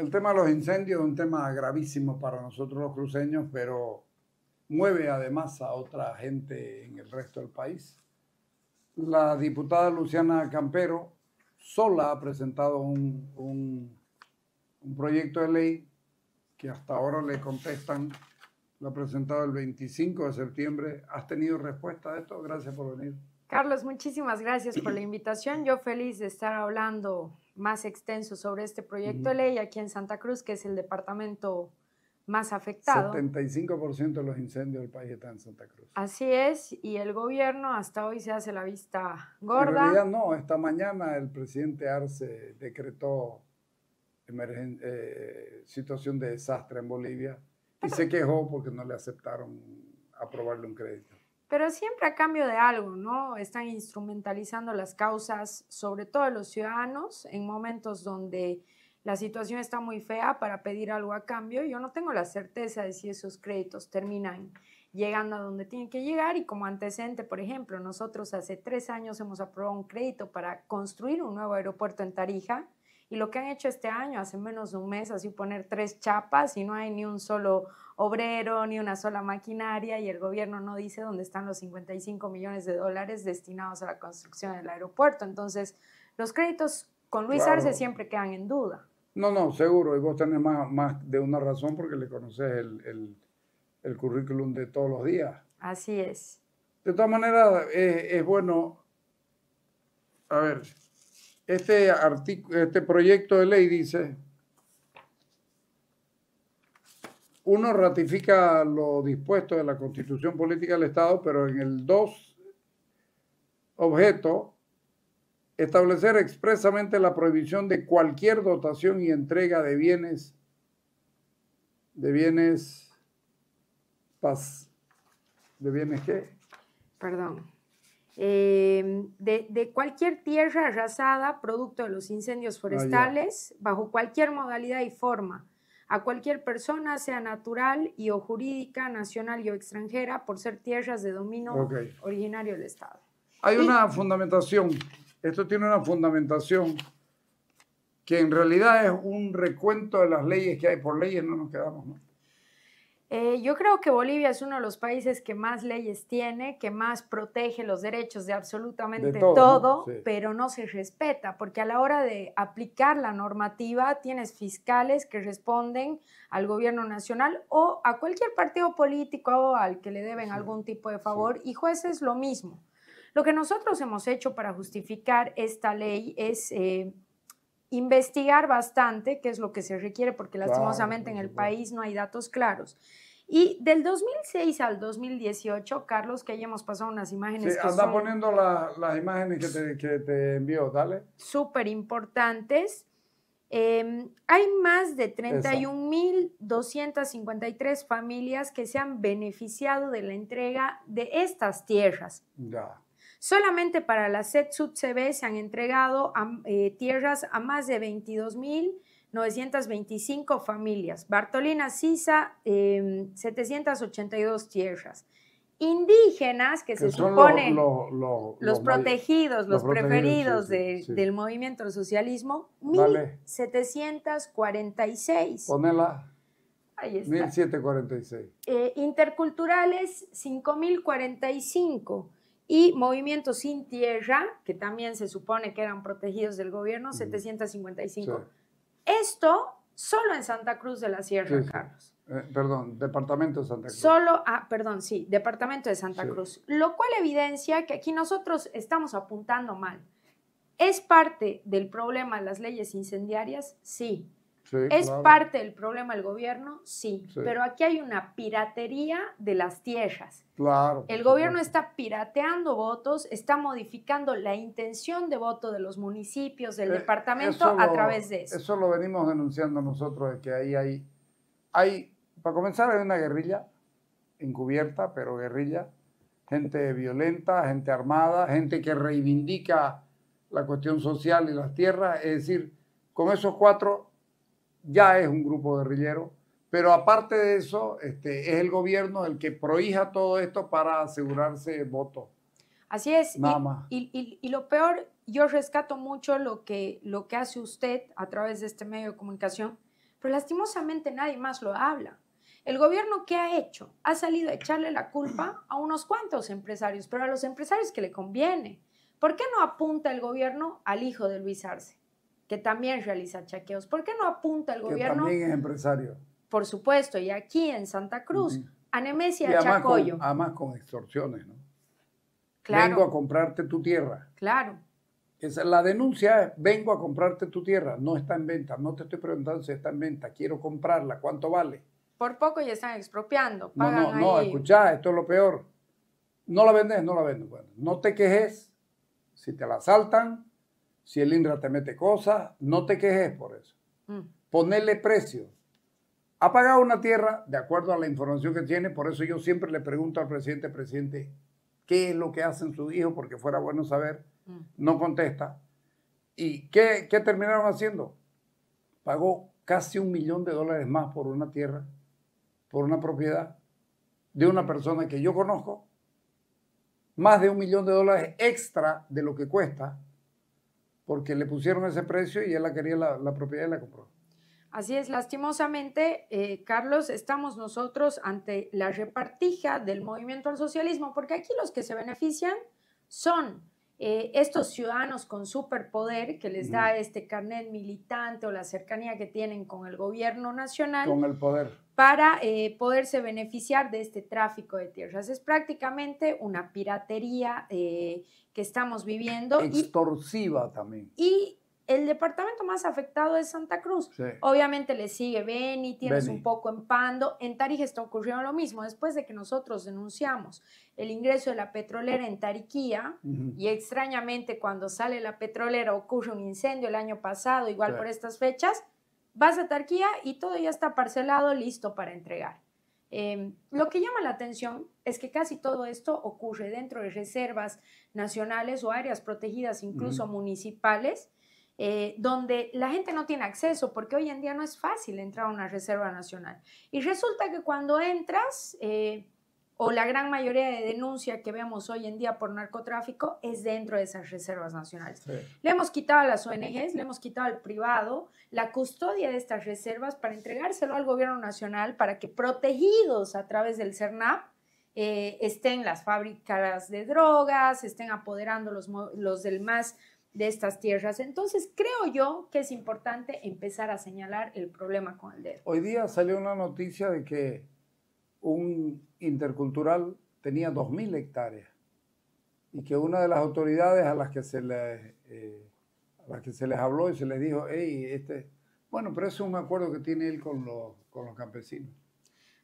El tema de los incendios es un tema gravísimo para nosotros los cruceños, pero mueve además a otra gente en el resto del país. La diputada Luciana Campero sola ha presentado un, proyecto de ley que hasta ahora le contestan lo ha presentado el 25 de septiembre. ¿Has tenido respuesta a esto? Gracias por venir. Carlos, muchísimas gracias por la invitación. Yo feliz de estar hablando más extenso sobre este proyecto de ley aquí en Santa Cruz, que es el departamento más afectado. 75% de los incendios del país están en Santa Cruz. Así es, y el gobierno hasta hoy se hace la vista gorda. En realidad no, esta mañana el presidente Arce decretó emergencia, eh, situación de desastre en Bolivia y se quejó porque no le aceptaron aprobarle un crédito pero siempre a cambio de algo, ¿no? Están instrumentalizando las causas, sobre todo los ciudadanos, en momentos donde la situación está muy fea para pedir algo a cambio. Yo no tengo la certeza de si esos créditos terminan llegando a donde tienen que llegar y como antecedente, por ejemplo, nosotros hace tres años hemos aprobado un crédito para construir un nuevo aeropuerto en Tarija y lo que han hecho este año, hace menos de un mes, así poner tres chapas y no hay ni un solo obrero, ni una sola maquinaria y el gobierno no dice dónde están los 55 millones de dólares destinados a la construcción del aeropuerto. Entonces, los créditos con Luis Arce siempre quedan en duda. No, no, seguro. Y vos tenés más, de una razón porque le conoces el, currículum de todos los días. Así es. De todas maneras, eh, es bueno. A ver, este, este proyecto de ley dice, uno ratifica lo dispuesto de la Constitución Política del Estado, pero en el 2, objeto, establecer expresamente la prohibición de cualquier dotación y entrega de bienes, de bienes, paz, de bienes qué? Perdón, eh, de, cualquier tierra arrasada producto de los incendios ah, forestales, bajo cualquier modalidad y forma, a cualquier persona, sea natural y o jurídica, nacional y o extranjera, por ser tierras de dominio originario del Estado. Hay una fundamentación, esto tiene una fundamentación que en realidad es un recuento de las leyes que hay, por leyes no nos quedamos. ¿no? Eh, yo creo que Bolivia es uno de los países que más leyes tiene, que más protege los derechos de absolutamente todo, pero no se respeta, porque a la hora de aplicar la normativa tienes fiscales que responden al gobierno nacional o a cualquier partido político o al que le deben algún tipo de favor y jueces lo mismo. Lo que nosotros hemos hecho para justificar esta ley es... Eh, investigar bastante, que es lo que se requiere, porque lastimosamente en el país no hay datos claros. Y del 2006 al 2018, Carlos, que ahí hemos pasado unas imágenes. Sí, anda poniendo las imágenes que te, que envió, dale. Súper importantes. Em, hay más de 31.253 familias que se han beneficiado de la entrega de estas tierras. Ya. Solamente para la sud CB se han entregado eh, tierras a más de 22.925 familias. Bartolina Sisa, 782 em, tierras. Indígenas, que, se supone los protegidos, los, preferidos, del movimiento socialismo, 1746. Ponela. Ahí está. 1746. Eh, interculturales, 5045 y movimientos Sin Tierra, que también se supone que eran protegidos del gobierno, 755. Esto solo en Santa Cruz de la Sierra, Carlos. Eh, perdón, Departamento de Santa Cruz. Solo, ah, perdón, sí, Departamento de Santa Cruz. Lo cual evidencia que aquí nosotros estamos apuntando mal. ¿Es parte del problema las leyes incendiarias? Sí. ¿Es parte del problema el gobierno? Sí, pero aquí hay una piratería de las tierras. Claro. El gobierno está pirateando votos, está modificando la intención de voto de los municipios, del eh, departamento, a través de eso. Eso lo venimos denunciando nosotros, de que ahí hay, hay, para comenzar, hay una guerrilla encubierta, pero guerrilla, gente violenta, gente armada, gente que reivindica la cuestión social y las tierras, es decir, con esos cuatro ya es un grupo guerrillero. Pero aparte de eso, este, es el gobierno el que prohija todo esto para asegurarse voto Así es. y, lo peor, yo rescato mucho lo que, lo que hace usted a través de este medio de comunicación, pero lastimosamente nadie más lo habla. El gobierno, ¿qué ha hecho? Ha salido a echarle la culpa a unos cuantos empresarios, pero a los empresarios que le conviene. ¿Por qué no apunta el gobierno al hijo de Luis Arce? que también realiza chaqueos. ¿Por qué no apunta el gobierno? Que también es empresario. Por supuesto, y aquí en Santa Cruz, a Nemesia, y además Con, además con extorsiones, ¿no? Claro. Vengo a comprarte tu tierra. Claro. Es la denuncia es, vengo a comprarte tu tierra, no está en venta, no te estoy preguntando si está en venta, quiero comprarla, ¿cuánto vale? Por poco ya están expropiando. no, no, no, escuchá, esto es lo peor. No la vendes, no la vendes. Bueno, no te quejes, si te la asaltan, si el indra te mete cosas, no te quejes por eso. Mm. Ponerle precio. Ha pagado una tierra de acuerdo a la información que tiene, por eso yo siempre le pregunto al presidente, presidente, ¿qué es lo que hacen sus hijos? Porque fuera bueno saber. Mm. No contesta. ¿Y qué, qué terminaron haciendo? Pagó casi un millón de dólares más por una tierra, por una propiedad de una persona que yo conozco, más de un millón de dólares extra de lo que cuesta porque le pusieron ese precio y él la quería la, propiedad y la compró. Así es, lastimosamente, eh, Carlos, estamos nosotros ante la repartija del movimiento al socialismo, porque aquí los que se benefician son eh, estos ciudadanos con superpoder que les da este carnet militante o la cercanía que tienen con el gobierno nacional. Con el poder para eh, poderse beneficiar de este tráfico de tierras. Es prácticamente una piratería eh, que estamos viviendo. Extorsiva también. Y el departamento más afectado es Santa Cruz. Obviamente le sigue Beni, tienes un poco en Pando. En Tarija ocurriendo lo mismo. Después de que nosotros denunciamos el ingreso de la petrolera en Tariquía, y extrañamente cuando sale la petrolera ocurre un incendio el año pasado, igual por estas fechas, Vas a Tarquía y todo ya está parcelado, listo para entregar. Em, lo que llama la atención es que casi todo esto ocurre dentro de reservas nacionales o áreas protegidas, incluso municipales, eh, donde la gente no tiene acceso, porque hoy en día no es fácil entrar a una reserva nacional. Y resulta que cuando entras, eh, o la gran mayoría de denuncia que vemos hoy en día por narcotráfico es dentro de esas reservas nacionales. Le hemos quitado a las ONGs, le hemos quitado al privado la custodia de estas reservas para entregárselo al gobierno nacional para que protegidos a través del CERNAP eh, estén las fábricas de drogas, estén apoderando los, los del más de estas tierras. Entonces, creo yo que es importante empezar a señalar el problema con el dedo. Hoy día salió una noticia de que un intercultural tenía 2.000 hectáreas y que una de las autoridades a las que se les, eh, a las que se les habló y se les dijo, este... Bueno, pero es un acuerdo que tiene él con los, campesinos,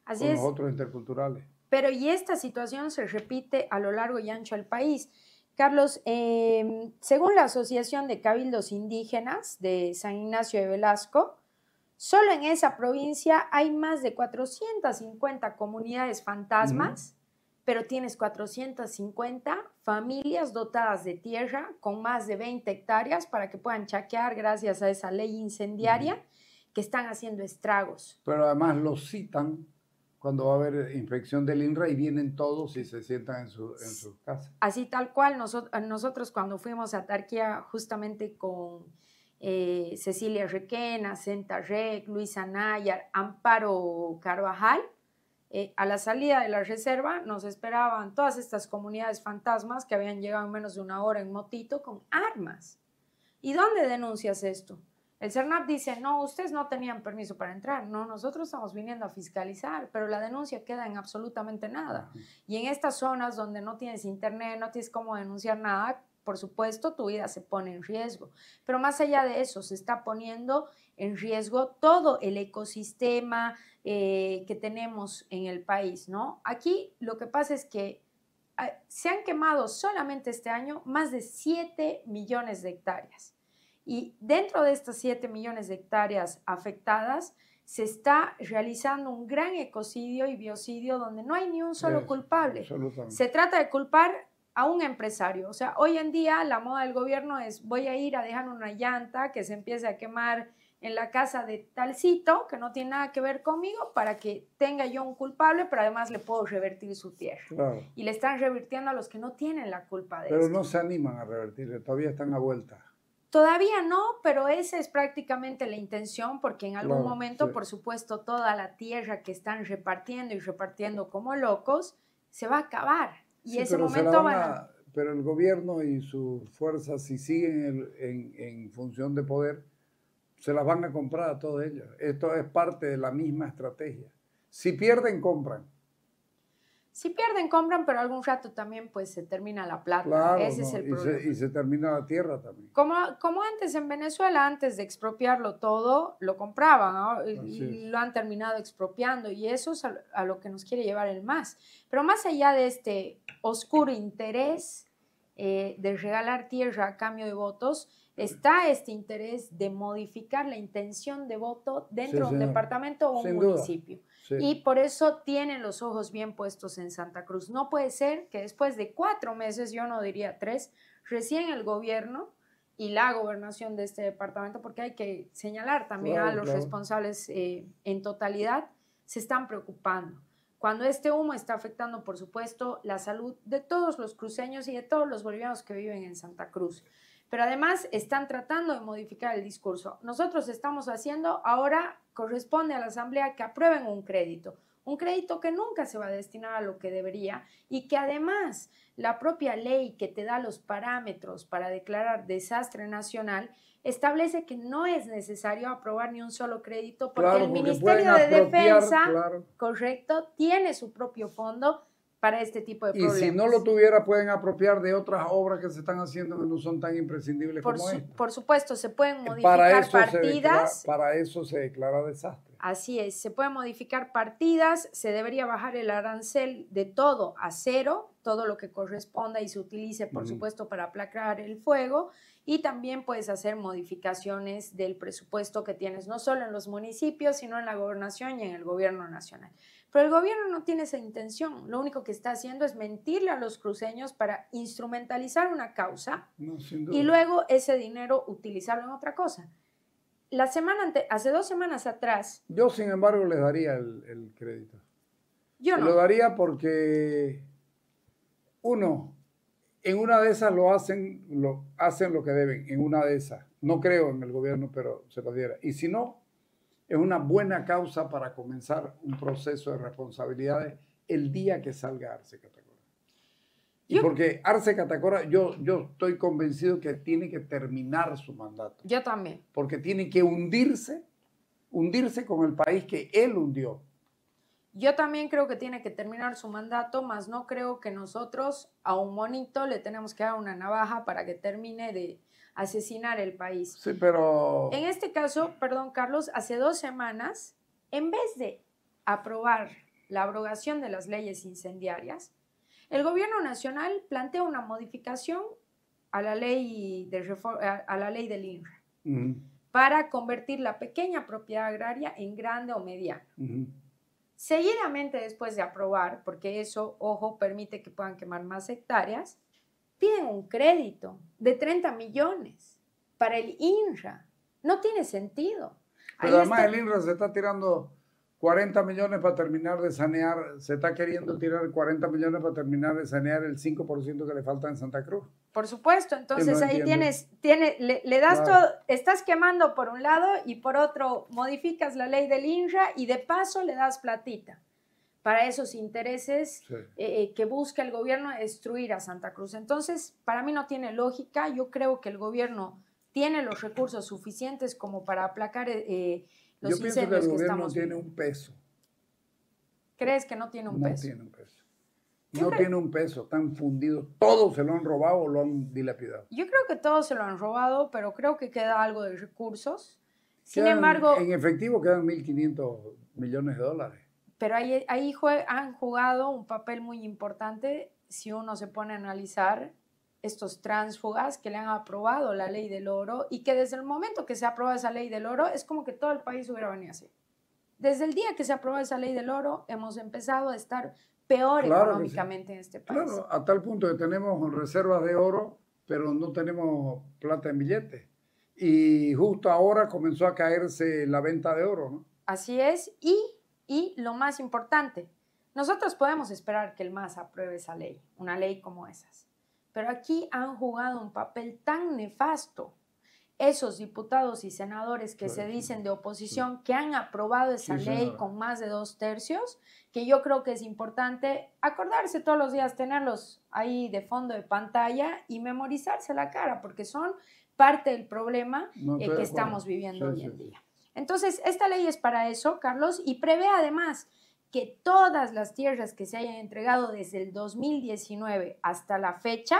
Así los otros interculturales. Pero y esta situación se repite a lo largo y ancho del país. Carlos, em, según la Asociación de Cabildos Indígenas de San Ignacio de Velasco, Solo en esa provincia hay más de 450 comunidades fantasmas, pero tienes 450 familias dotadas de tierra con más de 20 hectáreas para que puedan chaquear gracias a esa ley incendiaria que están haciendo estragos. Pero además los citan cuando va a haber infección del INRA y vienen todos y se sientan en, su, en Así tal cual, nosotros, nosotros cuando fuimos a Tarquía justamente con eh, Cecilia Requena, Senta Rec, Luisa Nayar, Amparo Carvajal. Eh, a la salida de la reserva nos esperaban todas estas comunidades fantasmas que habían llegado en menos de una hora en motito con armas. ¿Y dónde denuncias esto? El CERNAP dice, no, ustedes no tenían permiso para entrar. No, nosotros estamos viniendo a fiscalizar, pero la denuncia queda en absolutamente nada. Y en estas zonas donde no tienes internet, no tienes cómo denunciar nada, por supuesto, tu vida se pone en riesgo, pero más allá de eso, se está poniendo en riesgo todo el ecosistema eh, que tenemos en el país, ¿no? Aquí lo que pasa es que ah, se han quemado solamente este año más de 7 millones de hectáreas. Y dentro de estas 7 millones de hectáreas afectadas, se está realizando un gran ecocidio y biocidio donde no hay ni un solo culpable. Se trata de culpar a un empresario. O sea, hoy en día la moda del gobierno es voy a ir a dejar una llanta que se empiece a quemar en la casa de talcito que no tiene nada que ver conmigo para que tenga yo un culpable, pero además le puedo revertir su tierra. Y le están revirtiendo a los que no tienen la culpa de Pero no se animan a revertirle, todavía están a vuelta. Todavía no, pero esa es prácticamente la intención, porque en algún momento, por supuesto, toda la tierra que están repartiendo y repartiendo como locos se va a acabar. Pero el gobierno y sus fuerzas, si siguen en, función de poder, se las van a comprar a todos ellos. Esto es parte de la misma estrategia. Si pierden, compran. Si pierden, compran, pero algún rato también pues se termina la plata. Claro, Ese es el problema. Y se, termina la tierra también. Como, como antes en Venezuela, antes de expropiarlo todo, lo compraban ¿no? y lo han terminado expropiando y eso es a, lo que nos quiere llevar el MAS. Pero más allá de este oscuro interés eh, de regalar tierra a cambio de votos, está este interés de modificar la intención de voto dentro de un departamento o un municipio. Y por eso tienen los ojos bien puestos en Santa Cruz. No puede ser que después de cuatro meses, yo no diría tres, recién el gobierno y la gobernación de este departamento, porque hay que señalar también a los responsables eh, en totalidad, se están preocupando. Cuando este humo está afectando, por supuesto, la salud de todos los cruceños y de todos los bolivianos que viven en Santa Cruz. Pero además están tratando de modificar el discurso. Nosotros estamos haciendo ahora corresponde a la Asamblea que aprueben un crédito, un crédito que nunca se va a destinar a lo que debería y que además la propia ley que te da los parámetros para declarar desastre nacional establece que no es necesario aprobar ni un solo crédito porque el Ministerio de Defensa, correcto, tiene su propio fondo para este tipo de problemas. Y si no lo tuviera, pueden apropiar de otras obras que se están haciendo que no son tan imprescindibles por como Por supuesto, se pueden modificar partidas. para eso se declara desastre. Así es, se pueden modificar partidas, se debería bajar el arancel de todo a cero, todo lo que corresponda y se utilice, por supuesto, para aplacar el fuego. Y también puedes hacer modificaciones del presupuesto que tienes, no solo en los municipios, sino en la gobernación y en el gobierno nacional. Pero el gobierno no tiene esa intención. Lo único que está haciendo es mentirle a los cruceños para instrumentalizar una causa y luego ese dinero utilizarlo en otra cosa. La semana hace dos semanas atrás. Yo, sin embargo, les daría el, crédito. Yo no. Lo daría porque, uno, en una de esas lo hacen, lo hacen lo que deben, en una de esas. No creo en el gobierno, pero se lo diera. Y si no, es una buena causa para comenzar un proceso de responsabilidades el día que salga Arce Catacora. Y porque Arce Catacora, yo, yo estoy convencido que tiene que terminar su mandato. Yo también. Porque tiene que hundirse, hundirse con el país que él hundió. Yo también creo que tiene que terminar su mandato, mas no creo que nosotros a un monito le tenemos que dar una navaja para que termine de, asesinar el país. Sí, pero... En este caso, perdón Carlos, hace dos semanas, en vez de aprobar la abrogación de las leyes incendiarias, el gobierno nacional plantea una modificación a la ley, de a la ley del INRA para convertir la pequeña propiedad agraria en grande o mediana. Seguidamente después de aprobar, porque eso, ojo, permite que puedan quemar más hectáreas, piden un crédito de 30 millones para el INRA. No tiene sentido. Pero además el INRA se está tirando 40 millones para terminar de sanear, se está queriendo tirar 40 millones para terminar de sanear el 5% que le falta en Santa Cruz. Por supuesto, entonces ahí tienes, tienes le, das todo, estás quemando por un lado y por otro modificas la ley del INRA y de paso le das platita para esos intereses eh, eh, que busca el gobierno destruir a Santa Cruz. Entonces, para mí no tiene lógica. Yo creo que el gobierno tiene los recursos suficientes como para aplacar eh, los Yo incendios que, el gobierno estamos tiene un peso. ¿Crees que no tiene un peso? no Tiene un peso. No tiene un peso, están fundidos. Todos se lo han robado o lo han dilapidado. Yo creo que todos se lo han robado, pero creo que queda algo de recursos. Sin embargo. En efectivo quedan 1.500 millones de dólares pero ahí, ahí han jugado un papel muy importante si uno se pone a analizar estos tránsfugas que le han aprobado la ley del oro y que desde el momento que se aprobó esa ley del oro es como que todo el país hubiera venido así. Desde el día que se aprobó esa ley del oro hemos empezado a estar peor económicamente en este país. Claro, a tal punto que tenemos reservas de oro, pero no tenemos plata en billetes. Y justo ahora comenzó a caerse la venta de oro, ¿no? Así es, y y lo más importante, nosotros podemos esperar que el MAS apruebe esa ley, una ley como esas. Pero aquí han jugado un papel tan nefasto esos diputados y senadores que se dicen de oposición, que han aprobado esa ley con más de dos tercios, que yo creo que es importante acordarse todos los días, tenerlos ahí de fondo de pantalla y memorizarse la cara, porque son parte del problema eh, que estamos viviendo hoy en día. Entonces, esta ley es para eso, Carlos, y prevé además que todas las tierras que se hayan entregado desde el 2019 hasta la fecha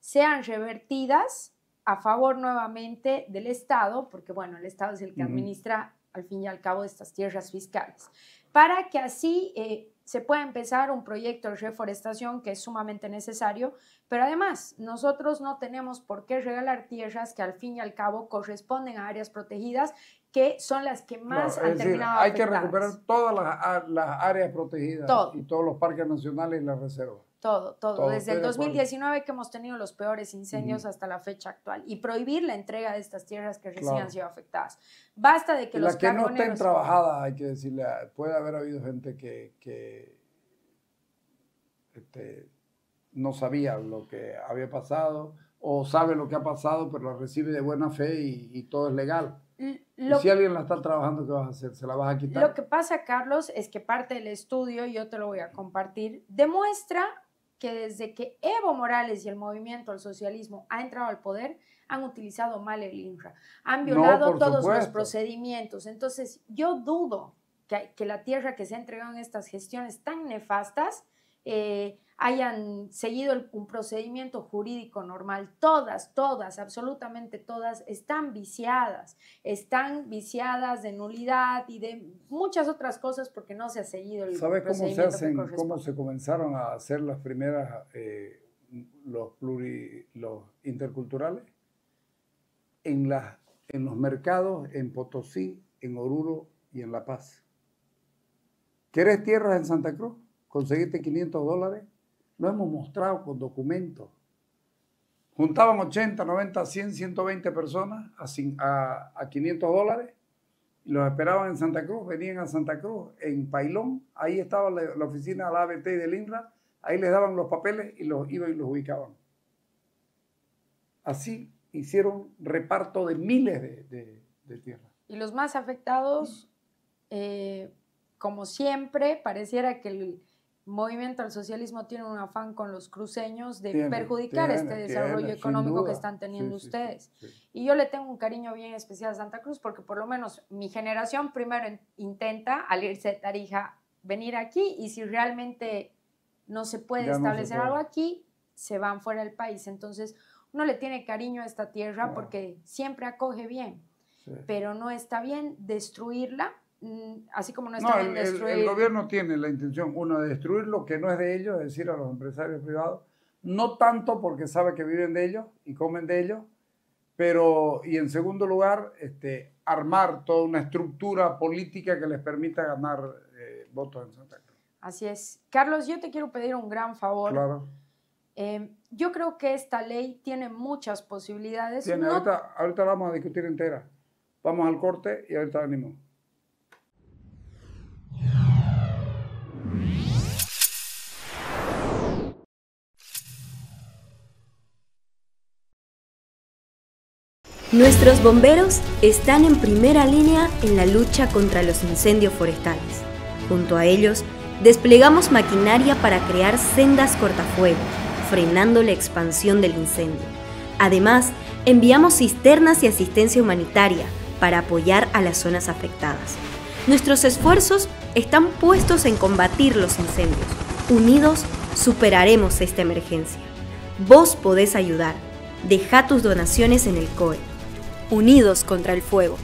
sean revertidas a favor nuevamente del Estado, porque bueno, el Estado es el que administra al fin y al cabo estas tierras fiscales, para que así eh, se pueda empezar un proyecto de reforestación que es sumamente necesario, pero además nosotros no tenemos por qué regalar tierras que al fin y al cabo corresponden a áreas protegidas que son las que más han terminado Hay que recuperar todas las, áreas protegidas y todos los parques nacionales y las reservas. Todo, todo, Desde el 2019 que hemos tenido los peores incendios hasta la fecha actual. Y prohibir la entrega de estas tierras que recién han sido afectadas. Basta de que las los que no estén trabajadas, hay que decirle, ah, puede haber habido gente que, este, no sabía lo que había pasado o sabe lo que ha pasado, pero la recibe de buena fe y todo es legal si alguien la está trabajando, ¿qué vas a hacer? ¿Se la vas a quitar? Lo que pasa, Carlos, es que parte del estudio, y yo te lo voy a compartir, demuestra que desde que Evo Morales y el movimiento al socialismo ha entrado al poder, han utilizado mal el INRA, han violado todos los procedimientos. Entonces, yo dudo que, que, la tierra que se ha entregado en estas gestiones tan nefastas eh, hayan seguido un procedimiento jurídico normal. Todas, todas, absolutamente todas, están viciadas, están viciadas de nulidad y de muchas otras cosas porque no se ha seguido el procedimiento. ¿Sabes cómo se comenzaron a hacer las primeras, eh, los, los interculturales? En, en los mercados, en Potosí, en Oruro y en La Paz. ¿Quieres tierras en Santa Cruz? conseguiste 500 dólares, lo hemos mostrado con documentos. Juntaban 80, 90, 100, 120 personas a, 500 dólares y los esperaban en Santa Cruz, venían a Santa Cruz, en Pailón, ahí estaba la, oficina de la ABT y del INLA, ahí les daban los papeles y los iban y los ubicaban. Así hicieron reparto de miles de, tierras. Y los más afectados, eh, como siempre, pareciera que el, movimiento al socialismo tiene un afán con los cruceños de perjudicar este desarrollo económico que están teniendo ustedes. y yo le tengo un cariño bien especial a Santa Cruz porque por lo menos mi generación primero intenta al irse de Tarija venir aquí y si realmente no se puede establecer algo aquí, se van fuera del país. Entonces uno le tiene cariño a esta tierra porque siempre acoge bien, pero no está bien destruirla Mm, así como no está no, el, el, gobierno tiene la intención, uno, de destruir lo que no es de ellos, es decir, a los empresarios privados, no tanto porque sabe que viven de ellos y comen de ellos, pero, y en segundo lugar, este, armar toda una estructura política que les permita ganar eh, votos en Santa Cruz. Así es. Carlos, yo te quiero pedir un gran favor. Claro. Eh, yo creo que esta ley tiene muchas posibilidades. ahorita, la vamos a discutir entera. Vamos al corte y ahorita venimos. Nuestros bomberos están en primera línea en la lucha contra los incendios forestales. Junto a ellos, desplegamos maquinaria para crear sendas cortafuegos, frenando la expansión del incendio. Además, enviamos cisternas y asistencia humanitaria para apoyar a las zonas afectadas. Nuestros esfuerzos están puestos en combatir los incendios. Unidos, superaremos esta emergencia. Vos podés ayudar. Deja tus donaciones en el COE unidos contra el fuego.